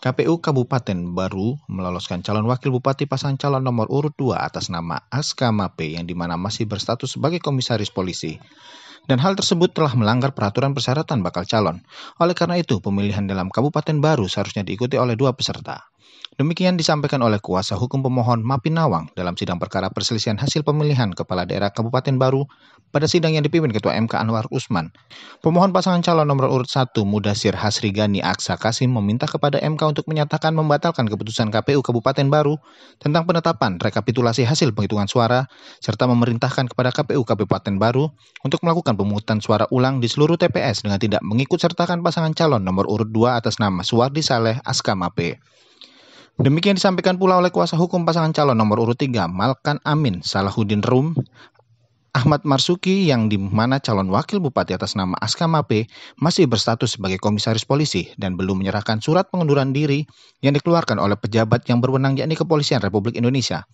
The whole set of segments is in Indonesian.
KPU Kabupaten Baru meloloskan calon wakil bupati pasang calon nomor urut 2 atas nama Aska Mape yang dimana masih berstatus sebagai komisaris polisi. Dan hal tersebut telah melanggar peraturan persyaratan bakal calon. Oleh karena itu, pemilihan dalam Kabupaten Baru seharusnya diikuti oleh dua peserta. Demikian disampaikan oleh kuasa hukum pemohon Mapi Nawang dalam sidang perkara perselisihan hasil pemilihan Kepala Daerah Kabupaten Baru pada sidang yang dipimpin Ketua MK Anwar Usman. Pemohon pasangan calon nomor urut 1 Mudasir Gani Aksa Kasim meminta kepada MK untuk menyatakan membatalkan keputusan KPU Kabupaten Baru tentang penetapan rekapitulasi hasil penghitungan suara serta memerintahkan kepada KPU Kabupaten Baru untuk melakukan pemungutan suara ulang di seluruh TPS dengan tidak mengikut sertakan pasangan calon nomor urut 2 atas nama Suwardi Saleh Askamape. Demikian disampaikan pula oleh kuasa hukum pasangan calon nomor urut 3 Malkan Amin Salahuddin Rum Ahmad Marsuki yang di mana calon wakil bupati atas nama Aska Mape masih berstatus sebagai komisaris polisi dan belum menyerahkan surat pengunduran diri yang dikeluarkan oleh pejabat yang berwenang yakni Kepolisian Republik Indonesia.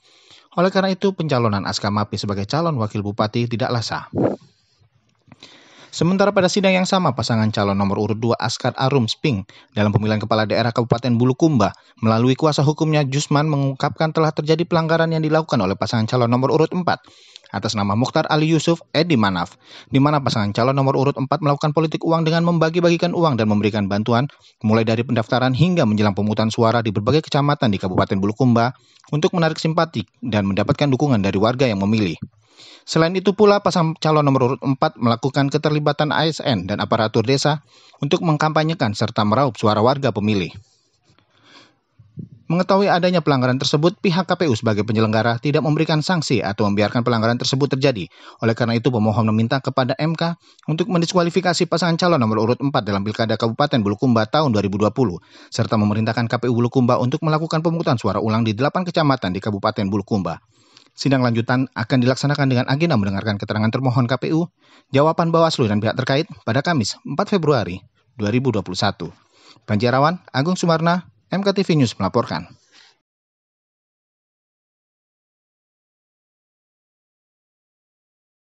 Oleh karena itu, pencalonan Aska Mape sebagai calon wakil bupati tidak sah. Sementara pada sidang yang sama, pasangan calon nomor urut 2 Askar Arum Sping dalam pemilihan kepala daerah Kabupaten Bulukumba melalui kuasa hukumnya Jusman mengungkapkan telah terjadi pelanggaran yang dilakukan oleh pasangan calon nomor urut 4 atas nama Mukhtar Ali Yusuf Edi Manaf, di mana pasangan calon nomor urut 4 melakukan politik uang dengan membagi-bagikan uang dan memberikan bantuan mulai dari pendaftaran hingga menjelang pemutusan suara di berbagai kecamatan di Kabupaten Bulukumba untuk menarik simpatik dan mendapatkan dukungan dari warga yang memilih. Selain itu pula pasang calon nomor urut 4 melakukan keterlibatan ASN dan aparatur desa untuk mengkampanyekan serta meraup suara warga pemilih. Mengetahui adanya pelanggaran tersebut, pihak KPU sebagai penyelenggara tidak memberikan sanksi atau membiarkan pelanggaran tersebut terjadi. Oleh karena itu, pemohon meminta kepada MK untuk mendiskualifikasi pasangan calon nomor urut 4 dalam Pilkada Kabupaten Bulukumba tahun 2020, serta memerintahkan KPU Bulukumba untuk melakukan pemungutan suara ulang di delapan kecamatan di Kabupaten Bulukumba. Sidang lanjutan akan dilaksanakan dengan agenda mendengarkan keterangan termohon KPU, jawaban Bawaslu dan pihak terkait pada Kamis 4 Februari 2021. Banjarawan, Agung Sumarna, MKTV News melaporkan.